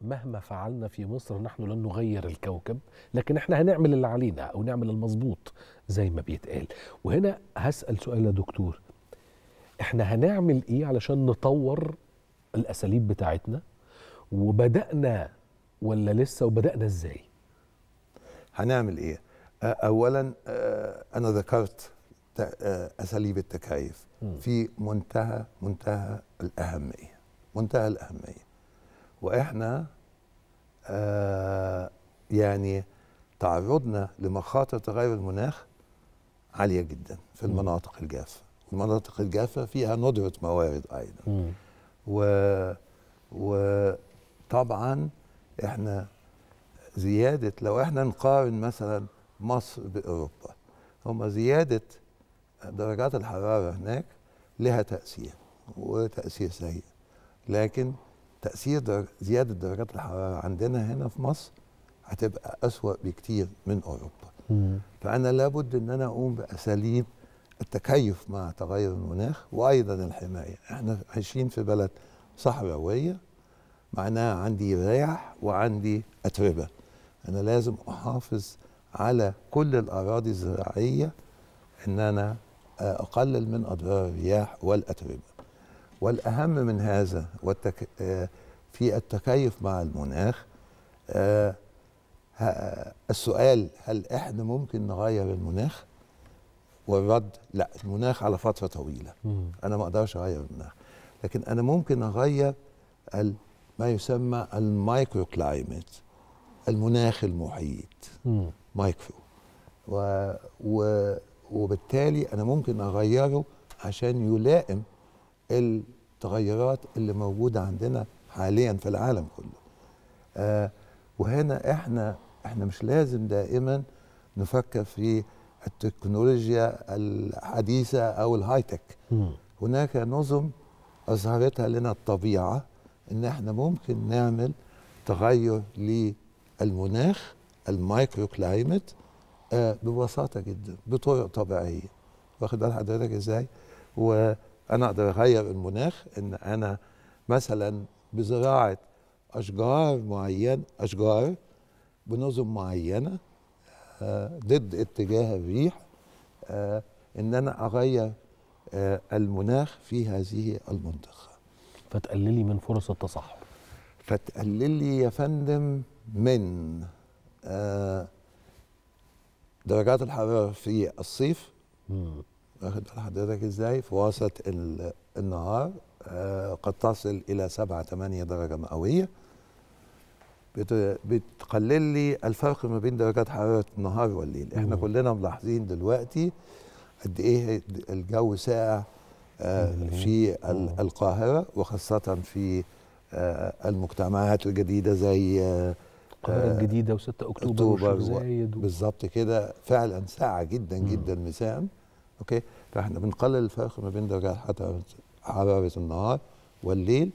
مهما فعلنا في مصر نحن لن نغير الكوكب لكن احنا هنعمل اللي علينا او نعمل المظبوط زي ما بيتقال وهنا هسال سؤال يا دكتور احنا هنعمل ايه علشان نطور الاساليب بتاعتنا وبدانا ولا لسه وبدانا ازاي هنعمل ايه اولا انا ذكرت اساليب التكيف في منتهى منتهى الاهميه منتهى الاهميه واحنا آه يعني تعرضنا لمخاطر تغير المناخ عاليه جدا في المناطق الجافه المناطق الجافه فيها ندره موارد ايضا و وطبعا احنا زياده لو احنا نقارن مثلا مصر باوروبا هم زياده درجات الحراره هناك لها تاثير وتاثير سيء لكن تاثير در... زياده درجات الحراره عندنا هنا في مصر هتبقى اسوا بكتير من اوروبا فانا لابد ان انا اقوم باساليب التكيف مع تغير المناخ وايضا الحمايه احنا عايشين في بلد صحراويه معناها عندي رياح وعندي اتربه انا لازم احافظ على كل الاراضي الزراعيه ان انا آه، اقلل من اضرار الرياح والاتربه والأهم من هذا والتك... آه، في التكيف مع المناخ آه، السؤال هل إحنا ممكن نغير المناخ؟ والرد لا المناخ على فترة طويلة أنا ما أقدرش أغير المناخ لكن أنا ممكن أغير ما يسمى المايكرو كلايمت المناخ المحيط مايكرو و... و... وبالتالي أنا ممكن أغيره عشان يلائم التغيرات اللي موجوده عندنا حاليا في العالم كله آه وهنا احنا احنا مش لازم دائما نفكر في التكنولوجيا الحديثه او الهاي تك. هناك نظم اظهرتها لنا الطبيعه ان احنا ممكن نعمل تغير للمناخ المايكرو كلايمت آه ببساطه جدا بطرق طبيعيه واخد بال حضرتك ازاي؟ و انا اقدر اغير المناخ ان انا مثلا بزراعه اشجار معين اشجار بنظم معينه آه، ضد اتجاه الريح آه، ان انا اغير آه، المناخ في هذه المنطقه فتقللي من فرص التصحر فتقللي يا فندم من درجات الحراره في الصيف واخد بال حضرتك ازاي في وسط النهار آه، قد تصل الى 7 8 درجه مئويه بتقلل لي الفرق ما بين درجات حراره النهار والليل احنا مم. كلنا ملاحظين دلوقتي قد ايه الجو ساقع آه، في القاهره وخاصه في آه، المجتمعات الجديده زي القاهره الجديده و6 اكتوبر, أكتوبر بالظبط كده فعلا ساعه جدا جدا مساء اوكي فاحنا بنقلل الفرق ما بين درجات حراره النهار والليل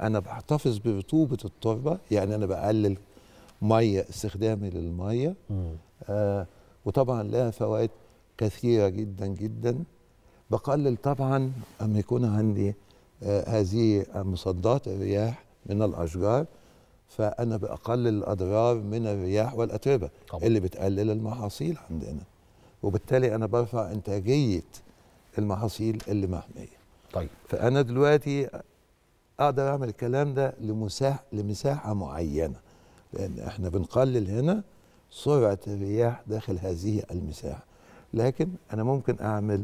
انا بحتفظ برطوبه التربه يعني انا بقلل ميه استخدامي للميه آه وطبعا لها فوائد كثيره جدا جدا بقلل طبعا اما يكون عندي آه هذه مصدات الرياح من الاشجار فانا بقلل الاضرار من الرياح والاتربه طبعا. اللي بتقلل المحاصيل عندنا وبالتالي انا برفع انتاجيه المحاصيل اللي محميه طيب فانا دلوقتي اقدر اعمل الكلام ده لمساح لمساحه معينه لان احنا بنقلل هنا سرعه الرياح داخل هذه المساحه لكن انا ممكن اعمل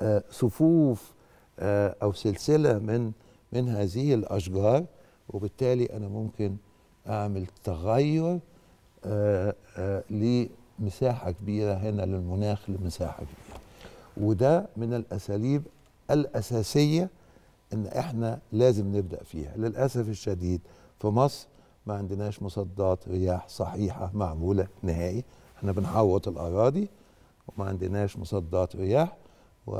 آه، صفوف آه، او سلسله من من هذه الاشجار وبالتالي انا ممكن اعمل تغير آآ آه، آآ مساحة كبيرة هنا للمناخ لمساحة كبيرة وده من الأساليب الأساسية إن إحنا لازم نبدأ فيها للأسف الشديد في مصر ما عندناش مصدات رياح صحيحة معمولة نهائي احنا بنحوط الأراضي وما عندناش مصدات رياح و...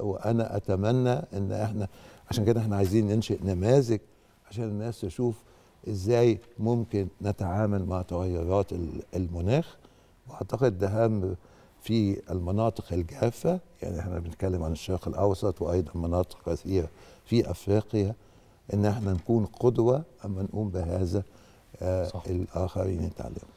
وأنا أتمنى إن إحنا عشان كده احنا عايزين ننشئ نماذج عشان الناس تشوف ازاي ممكن نتعامل مع تغيرات المناخ واعتقد ده هام في المناطق الجافه يعني احنا بنتكلم عن الشرق الاوسط وايضا مناطق كثيره في افريقيا ان احنا نكون قدوه اما نقوم بهذا آه الاخرين يتعلموا